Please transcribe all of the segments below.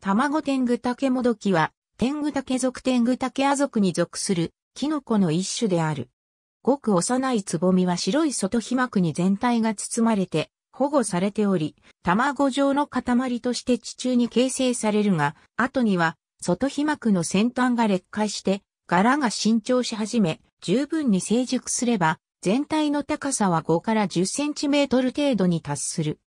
卵天狗竹もどきは、天狗竹属天狗竹亜属に属する、キノコの一種である。ごく幼いつぼみは白い外皮膜に全体が包まれて、保護されており、卵状の塊として地中に形成されるが、後には、外皮膜の先端が劣化して、柄が伸長し始め、十分に成熟すれば、全体の高さは5から10センチメートル程度に達する。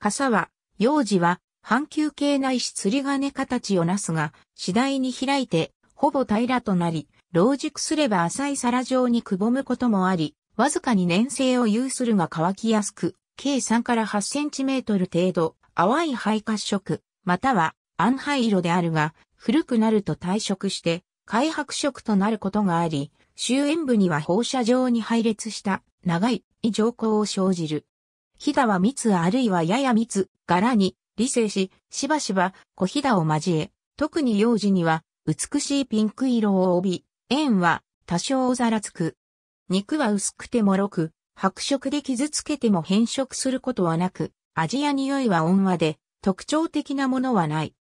傘は、幼児は半球形ないし釣り金形をなすが、次第に開いて、ほぼ平らとなり、老熟すれば浅い皿状にくぼむこともあり、わずかに粘性を有するが乾きやすく、計3から8センチメートル程度、淡い灰褐色、または暗灰色であるが、古くなると退色して、開白色となることがあり、周縁部には放射状に配列した長い異常光を生じる。ヒダは密あるいはやや密、柄に理性し、しばしば小ひだを交え、特に幼児には美しいピンク色を帯び、縁は多少おざらつく。肉は薄くてもろく、白色で傷つけても変色することはなく、味や匂いは温和で、特徴的なものはない。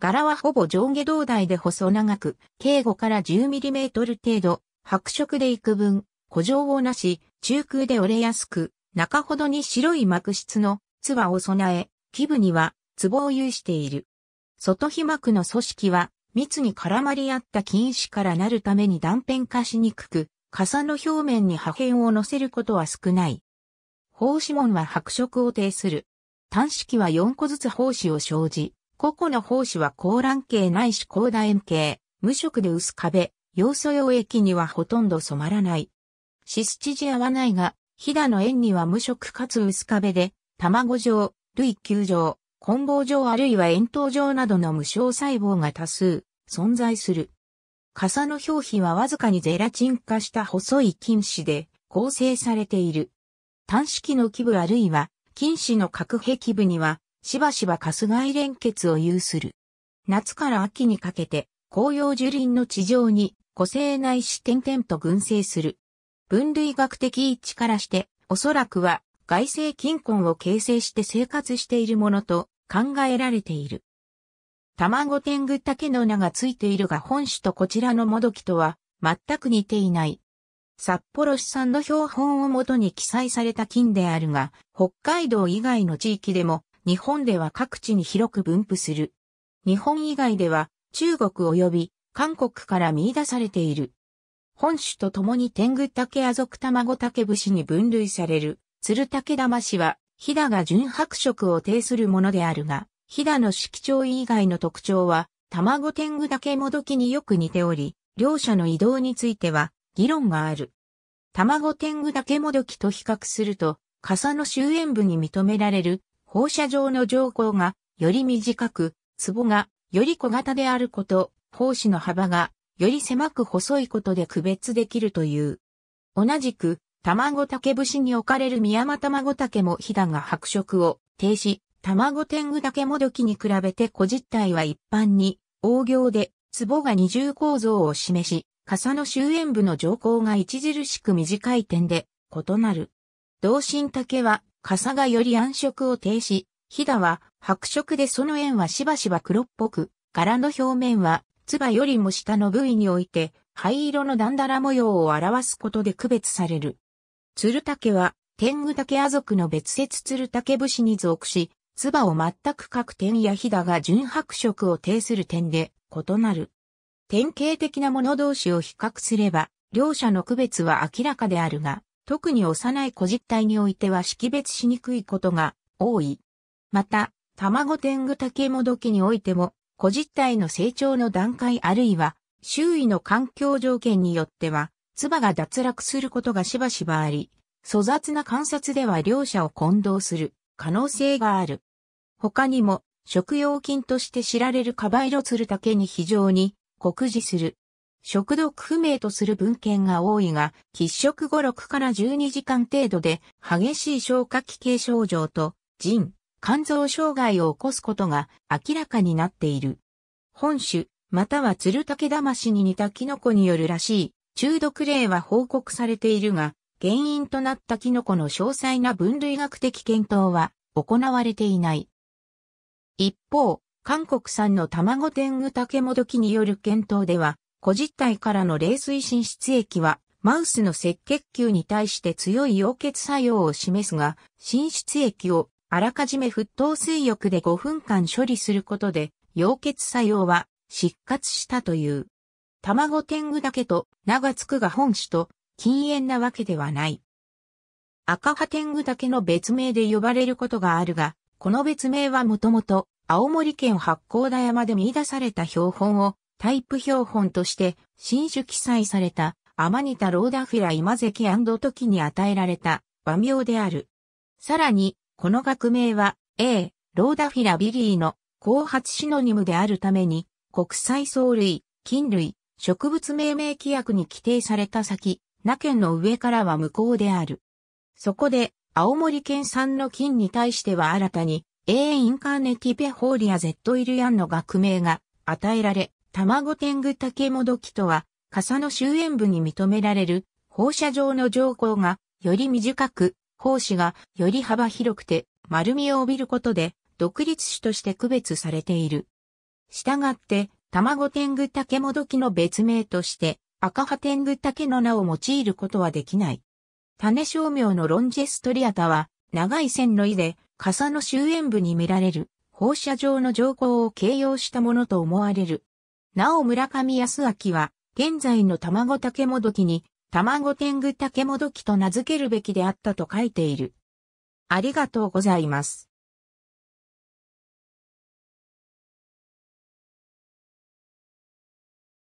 柄はほぼ上下胴体で細長く、径5から 10mm 程度、白色で幾分、古城をなし、中空で折れやすく、中ほどに白い膜質の、ツワを備え、基部には、壺を有している。外皮膜の組織は、密に絡まり合った菌糸からなるために断片化しにくく、傘の表面に破片を乗せることは少ない。胞子門は白色を呈する。単式は4個ずつ胞子を生じ、個々の胞子は高卵系ないし高楕円形、無色で薄壁、要素溶液にはほとんど染まらない。シスチジアはないが、ヒダの円には無色かつ薄壁で、卵状、類球状、混合状あるいは円筒状などの無償細胞が多数存在する。傘の表皮はわずかにゼラチン化した細い菌糸で構成されている。端式の基部あるいは菌糸の核壁部にはしばしばカス外連結を有する。夏から秋にかけて紅葉樹林の地上に個性内視点々と群生する。分類学的位置からしておそらくは外生近婚を形成して生活しているものと考えられている。卵天狗竹の名がついているが本種とこちらのもどきとは全く似ていない。札幌市産の標本をもとに記載された菌であるが、北海道以外の地域でも日本では各地に広く分布する。日本以外では中国及び韓国から見出されている。本種と共に天狗竹ア族卵竹節に分類される。鶴竹玉氏は、飛騨が純白色を呈するものであるが、飛騨の色調以外の特徴は、卵天狗だけもどきによく似ており、両者の移動については、議論がある。卵天狗だけもどきと比較すると、傘の終焉部に認められる放射状の上項がより短く、壺がより小型であること、胞子の幅がより狭く細いことで区別できるという。同じく、卵竹節に置かれる宮間卵竹もヒダが白色を停止、卵天狗竹もどきに比べて小実体は一般に、大行で、壺が二重構造を示し、傘の終焉部の上行が著しく短い点で異なる。同心竹は、傘がより暗色を停止、ひだは白色でその円はしばしば黒っぽく、柄の表面は、つばよりも下の部位において、灰色のだんだら模様を表すことで区別される。鶴竹は、天狗竹ア族の別説鶴竹武士に属し、唾を全く書く点やひだが純白色を呈する点で異なる。典型的なもの同士を比較すれば、両者の区別は明らかであるが、特に幼い古実体においては識別しにくいことが多い。また、卵天狗竹もどきにおいても、古実体の成長の段階あるいは、周囲の環境条件によっては、唾が脱落することがしばしばあり、粗雑な観察では両者を混同する可能性がある。他にも、食用菌として知られるカバイロツルタケに非常に酷似する。食毒不明とする文献が多いが、喫食後6から12時間程度で激しい消化器系症状と腎、肝臓障害を起こすことが明らかになっている。本種、または鶴竹魂に似たキノコによるらしい中毒例は報告されているが、原因となったキノコの詳細な分類学的検討は行われていない。一方、韓国産の卵天狗竹もどきによる検討では、個実体からの冷水浸出液は、マウスの赤血球に対して強い溶血作用を示すが、浸出液をあらかじめ沸騰水浴で5分間処理することで、溶血作用は失活したという。卵天狗だけと名が付くが本種と禁煙なわけではない。赤葉天狗だけの別名で呼ばれることがあるが、この別名はもともと青森県八甲田山で見出された標本をタイプ標本として新種記載されたアマニタローダフィライマゼキ時に与えられた和名である。さらに、この学名は A、ローダフィラビリーの後発シノニムであるために国際藻類、菌類、植物命名規約に規定された先、那県の上からは無効である。そこで、青森県産の菌に対しては新たに、A インカーネティペホーリア Z イルヤンの学名が与えられ、卵天狗竹もどきとは、傘の終焉部に認められる放射状の条項がより短く、胞子がより幅広くて丸みを帯びることで独立種として区別されている。したがって卵天狗竹もどきの別名として、赤葉天狗竹の名を用いることはできない。種商名のロンジェストリアタは、長い線の意で、傘の終焉部に見られる、放射状の上項を形容したものと思われる。なお村上康明は、現在の卵竹もどきに、卵天狗竹もどきと名付けるべきであったと書いている。ありがとうございます。